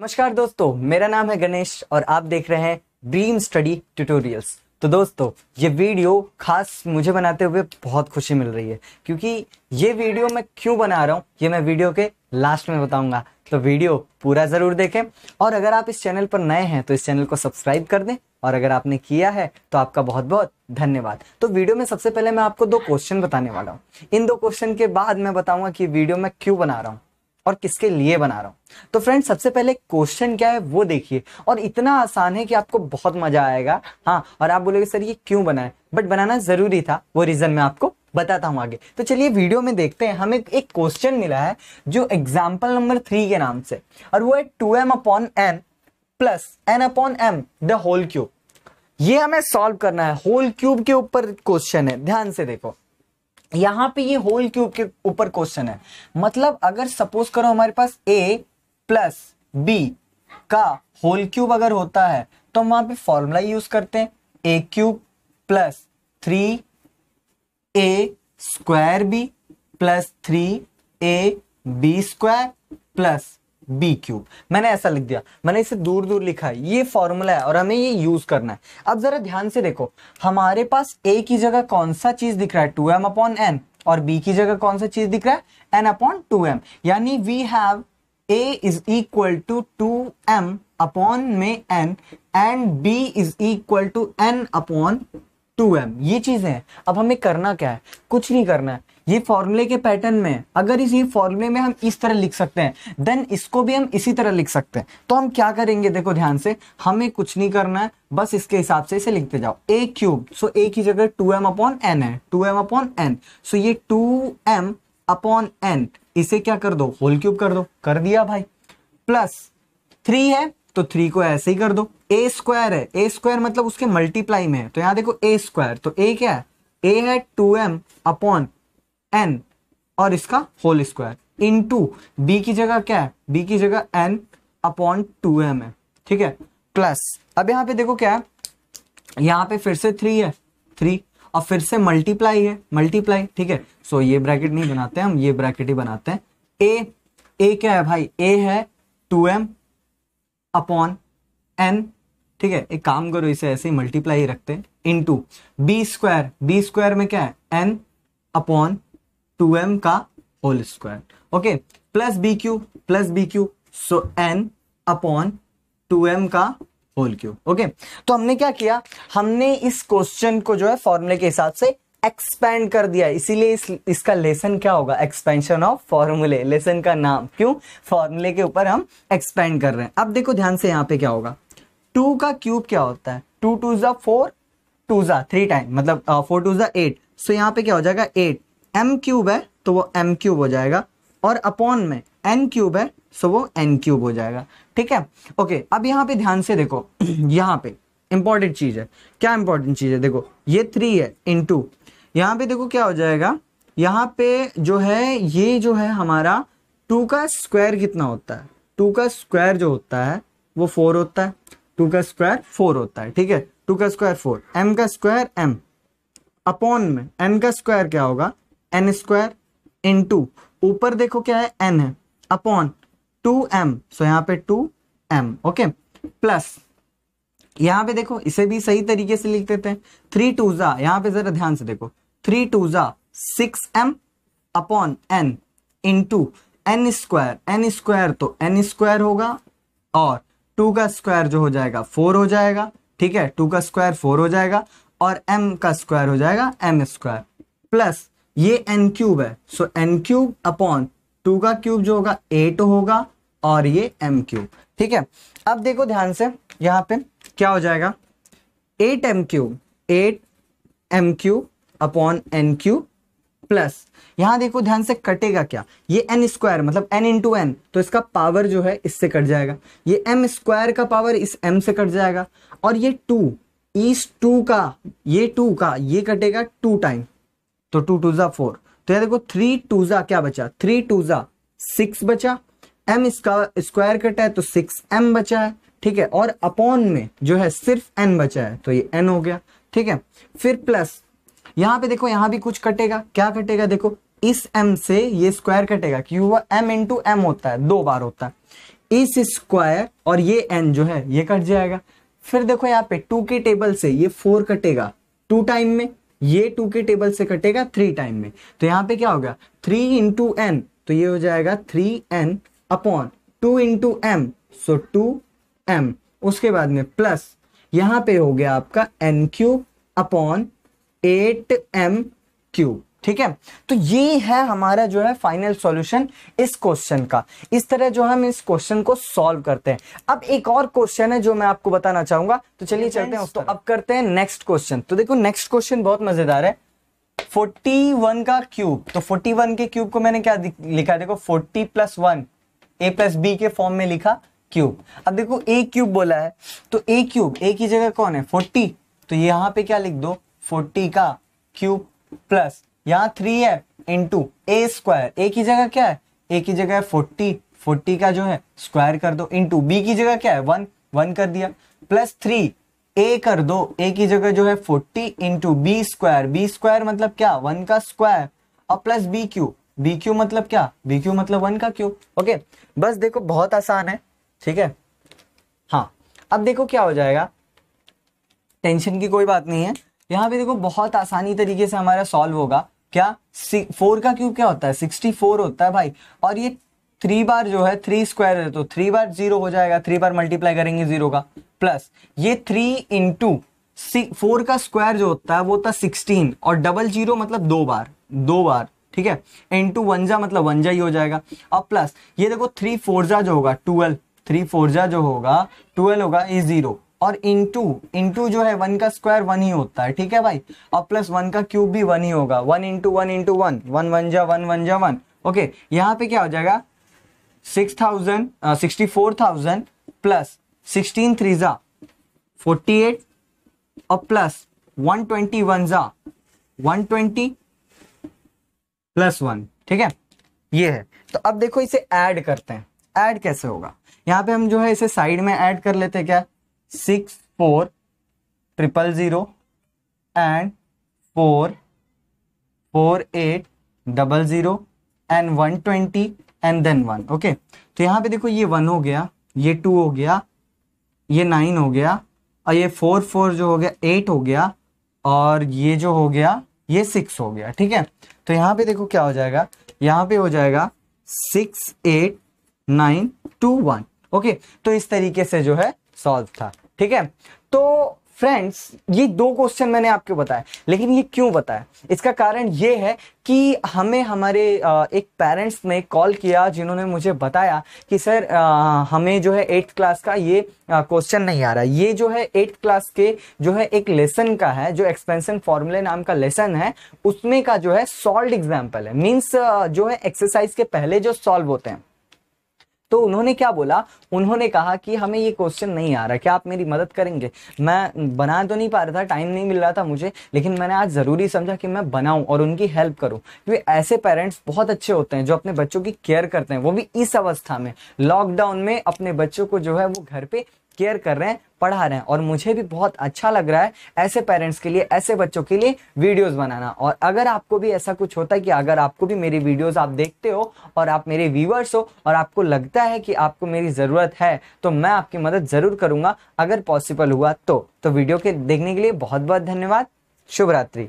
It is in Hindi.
नमस्कार दोस्तों मेरा नाम है गणेश और आप देख रहे हैं ड्रीम स्टडी ट्यूटोरियल्स तो दोस्तों ये वीडियो खास मुझे बनाते हुए बहुत खुशी मिल रही है क्योंकि ये वीडियो मैं क्यों बना रहा हूँ ये मैं वीडियो के लास्ट में बताऊंगा तो वीडियो पूरा ज़रूर देखें और अगर आप इस चैनल पर नए हैं तो इस चैनल को सब्सक्राइब कर दें और अगर आपने किया है तो आपका बहुत बहुत धन्यवाद तो वीडियो में सबसे पहले मैं आपको दो क्वेश्चन बताने वाला हूँ इन दो क्वेश्चन के बाद मैं बताऊंगा कि वीडियो मैं क्यों बना रहा हूँ और किसके लिए बना रहा हूं तो फ्रेंड सबसे पहले क्वेश्चन क्या है वो देखिए और इतना आसान है कि आपको बहुत मजा आएगा हाँ और आप बोलोगे सर ये क्यों बनाए बट बनाना जरूरी था वो रीजन मैं आपको बताता हूं आगे तो चलिए वीडियो में देखते हैं हमें एक क्वेश्चन मिला है जो एग्जाम्पल नंबर थ्री के नाम से और वो है two m upon n plus n upon m the whole cube ये हमें सॉल्व करना है होल क्यूब के ऊपर क्वेश्चन है ध्यान से देखो यहां पे ये होल क्यूब के ऊपर क्वेश्चन है मतलब अगर सपोज करो हमारे पास ए प्लस बी का होल क्यूब अगर होता है तो हम वहां पे फॉर्मूला यूज करते हैं a cube plus three a square b plus three a b square plus b cube मैंने ऐसा लिख दिया मैंने इसे दूर दूर लिखा है ये फॉर्मूला है और हमें ये यूज करना है अब जरा ध्यान से देखो हमारे पास ए की जगह कौन सा चीज दिख रहा है टू एम अपॉन एन और बी की जगह कौन सा चीज दिख रहा है एन अपॉन टू एम यानी we have a is equal to two m upon में n and b is equal to n upon two m ये चीजें हैं अब हमें करना क्या है कुछ नहीं करना है ये फॉर्मूले के पैटर्न में अगर इस ये फॉर्मूले में हम इस तरह लिख सकते हैं देन इसको भी हम इसी तरह लिख सकते हैं तो हम क्या करेंगे देखो ध्यान से हमें कुछ नहीं करना है बस इसके हिसाब से इसे लिखते जाओ ए क्यूब सो ए की जगह टू एम अपॉन एन है two m upon n so ये टू एम अपॉन एन इसे क्या कर दो होल क्यूब कर दो कर दिया भाई प्लस थ्री है तो थ्री को ऐसे ही कर दो ए स्क्वायर है ए स्क्वायर मतलब उसके मल्टीप्लाई में है तो यहाँ देखो ए स्क्वायर तो ए क्या है ए है टू एम अपॉन एन और इसका whole square into b की जगह क्या है बी की जगह एन अपॉन टू एम है ठीक है प्लस अब यहाँ पे देखो क्या है यहाँ पे फिर से थ्री है थ्री और फिर से मल्टीप्लाई है मल्टीप्लाई ठीक है सो ये ब्रैकेट नहीं बनाते हम ये ब्रैकेट ही बनाते हैं ए ए क्या है भाई ए है टू एम अपॉन एन ठीक है एक काम करो इसे ऐसे ही मल्टीप्लाई रखते हैं into b square b square में क्या है एन अपॉन टू एम का whole square okay plus b cube plus b cube so n upon two m का होल क्यू ओके तो हमने क्या किया हमने इस क्वेश्चन को जो है फॉर्मूले के हिसाब से एक्सपेंड कर दिया इसीलिए इस, इसका लेसन क्या होगा एक्सपेंशन ऑफ फॉर्मूले लेसन का नाम क्यों फॉर्मूले के ऊपर हम एक्सपेंड कर रहे हैं अब देखो ध्यान से यहाँ पे क्या होगा टू का क्यूब क्या होता है टू टू जा फोर टू जा थ्री टाइम मतलब फोर uh, टू जा एट सो यहाँ पे क्या हो जाएगा एट एम क्यूब है तो वो एम क्यूब हो जाएगा और अपॉन में एन क्यूब है सो वो एन क्यूब हो जाएगा ठीक है ओके अब यहाँ पे ध्यान से देखो यहाँ पे इंपॉर्टेंट चीज़ है क्या इंपॉर्टेंट चीज़ है देखो ये थ्री है इन टू यहाँ पे देखो क्या हो जाएगा यहाँ पे जो है ये जो है हमारा टू का स्क्वायर कितना होता है टू का स्क्वायर जो होता है वो फोर होता है टू का स्क्वायर फोर होता है ठीक है टू का स्क्वायर फोर एम का स्क्वायर एम अपॉन में एम का स्क्वायर क्या होगा एन स्क्वायर इन टू ऊपर देखो क्या है एन है अपॉन टू एम सो यहाँ पे टू एम ओके प्लस यहाँ पे देखो इसे भी सही तरीके से लिख देते हैं थ्री टू जा यहाँ पे जरा ध्यान से देखो थ्री टू जा six m upon n into n square n square तो एन स्क्वायर होगा और टू का स्क्वायर जो हो जाएगा फोर हो जाएगा ठीक है टू का स्क्वायर फोर हो जाएगा और एम का स्क्वायर हो जाएगा एम स्क्वायर प्लस ये एन क्यूब है so n cube upon two का क्यूब जो होगा एट होगा और ये एम क्यूब ठीक है अब देखो ध्यान से यहाँ पे क्या हो जाएगा eight m cube eight m cube upon n cube plus यहाँ देखो ध्यान से कटेगा क्या ये एन स्क्वायर मतलब एन इंटू एन तो इसका पावर जो है इससे कट जाएगा ये एम स्क्वायर का पावर इस एम से कट जाएगा और ये टू इस टू का ये टू का ये कटेगा टू टाइम तो टू टू जा फोर तो यार देखो थ्री टू जा क्या बचा थ्री टू जा सिक्स बचा एम इसका स्क्वायर कट है तो सिक्स एम बचा है ठीक है और अपॉन में जो है सिर्फ एन बचा है तो ये एन हो गया ठीक है फिर प्लस यहां पे देखो यहां भी कुछ कटेगा क्या कटेगा देखो इस एम से ये स्क्वायर कटेगा क्योंकि वह एम इंटू एम होता है दो बार होता है इस स्क्वायर और ये एन जो है ये कट जाएगा फिर देखो यहाँ पे टू के टेबल से ये फोर कटेगा टू टाइम में ये टू के टेबल से कटेगा थ्री टाइम में तो यहाँ पे क्या होगा थ्री इंटू एन तो ये हो जाएगा three n upon two into m so two m उसके बाद में प्लस यहाँ पे हो गया आपका n cube upon eight m cube ठीक है तो ये है हमारा जो है फाइनल सॉल्यूशन इस क्वेश्चन का इस तरह जो हम इस क्वेश्चन को सॉल्व करते हैं अब एक और क्वेश्चन है जो मैं आपको बताना चाहूंगा तो चलिए चलते हैं तो अब करते हैं नेक्स्ट क्वेश्चन तो देखो नेक्स्ट क्वेश्चन बहुत मजेदार है 41 का क्यूब तो 41 के क्यूब को मैंने क्या लिखा देखो 40 plus one a plus b के फॉर्म में लिखा क्यूब अब देखो ए क्यूब बोला है तो ए क्यूब ए की जगह कौन है 40 तो यहां पे क्या लिख दो 40 का क्यूब प्लस यहाँ थ्री है इंटू ए स्क्वायर ए की जगह क्या है ए की जगह है फोर्टी फोर्टी का जो है स्क्वायर कर दो इंटू बी की जगह क्या है वन वन कर दिया प्लस थ्री ए कर दो ए की जगह जो है forty into b square b square मतलब क्या वन का स्क्वायर और plus b cube b cube मतलब क्या बी क्यू मतलब वन का क्यू ओके बस देखो बहुत आसान है ठीक है हाँ अब देखो क्या हो जाएगा टेंशन की कोई बात नहीं है यहाँ पे देखो बहुत आसानी तरीके से हमारा सॉल्व होगा क्या फोर का क्यूब क्या होता है सिक्सटी फोर होता है भाई और ये थ्री बार जो है थ्री स्क्वायर है तो थ्री बार जीरो हो जाएगा थ्री बार मल्टीप्लाई करेंगे जीरो का प्लस ये थ्री इंटू फोर का स्क्वायर जो होता है वो होता है सिक्सटीन और डबल जीरो मतलब दो बार दो बार ठीक है इंटू वनजा मतलब वनजा ही हो जाएगा और प्लस ये देखो थ्री फोरजा जो होगा ट्वेल्व थ्री फोरजा जो होगा ट्वेल्व होगा इज जीरो और इंटू इंटू जो है वन का स्क्वायर वन ही होता है ठीक है भाई और प्लस वन का क्यूब भी वन ही होगा one into one into one one one जा वन वन जा वन ओके यहाँ पे क्या हो जाएगा six thousand sixty four thousand plus sixteen three जा फोर्टी एट और प्लस वन ट्वेंटी वन जा वन ट्वेंटी प्लस वन ठीक है ये है तो अब देखो इसे ऐड करते हैं ऐड कैसे होगा यहाँ पे हम जो है इसे साइड में ऐड कर लेते हैं क्या six four triple zero and four four eight double zero and one twenty and then one okay तो यहाँ पे देखो ये वन हो गया ये टू हो गया ये नाइन हो गया और ये फोर फोर जो हो गया एट हो गया और ये जो हो गया ये सिक्स हो गया ठीक है तो यहाँ पे देखो क्या हो जाएगा यहाँ पे हो जाएगा six eight nine two one okay तो इस तरीके से जो है सॉल्व था ठीक है तो फ्रेंड्स ये दो क्वेश्चन मैंने आपको बताया लेकिन ये क्यों बताया इसका कारण ये है कि हमें हमारे एक पेरेंट्स ने कॉल किया जिन्होंने मुझे बताया कि सर हमें जो है एट्थ क्लास का ये क्वेश्चन नहीं आ रहा ये जो है एट्थ क्लास के जो है एक लेसन का है जो एक्सपेंशन फॉर्मूले नाम का लेसन है उसमें का जो है सॉल्व एग्जाम्पल है मीन्स जो है एक्सरसाइज के पहले जो सॉल्व होते हैं तो उन्होंने क्या बोला उन्होंने कहा कि हमें ये क्वेश्चन नहीं आ रहा क्या आप मेरी मदद करेंगे मैं बना तो नहीं पा रहा था टाइम नहीं मिल रहा था मुझे लेकिन मैंने आज ज़रूरी समझा कि मैं बनाऊं और उनकी हेल्प करूं क्योंकि ऐसे पेरेंट्स बहुत अच्छे होते हैं जो अपने बच्चों की केयर करते हैं वो भी इस अवस्था में लॉकडाउन में अपने बच्चों को जो है वो घर पर केयर कर रहे हैं पढ़ा रहे हैं और मुझे भी बहुत अच्छा लग रहा है ऐसे पेरेंट्स के लिए ऐसे बच्चों के लिए वीडियोस बनाना और अगर आपको भी ऐसा कुछ होता है कि अगर आपको भी मेरी वीडियोस आप देखते हो और आप मेरे व्यूवर्स हो और आपको लगता है कि आपको मेरी ज़रूरत है तो मैं आपकी मदद ज़रूर करूँगा अगर पॉसिबल हुआ तो, तो वीडियो के देखने के लिए बहुत बहुत धन्यवाद शुभरात्रि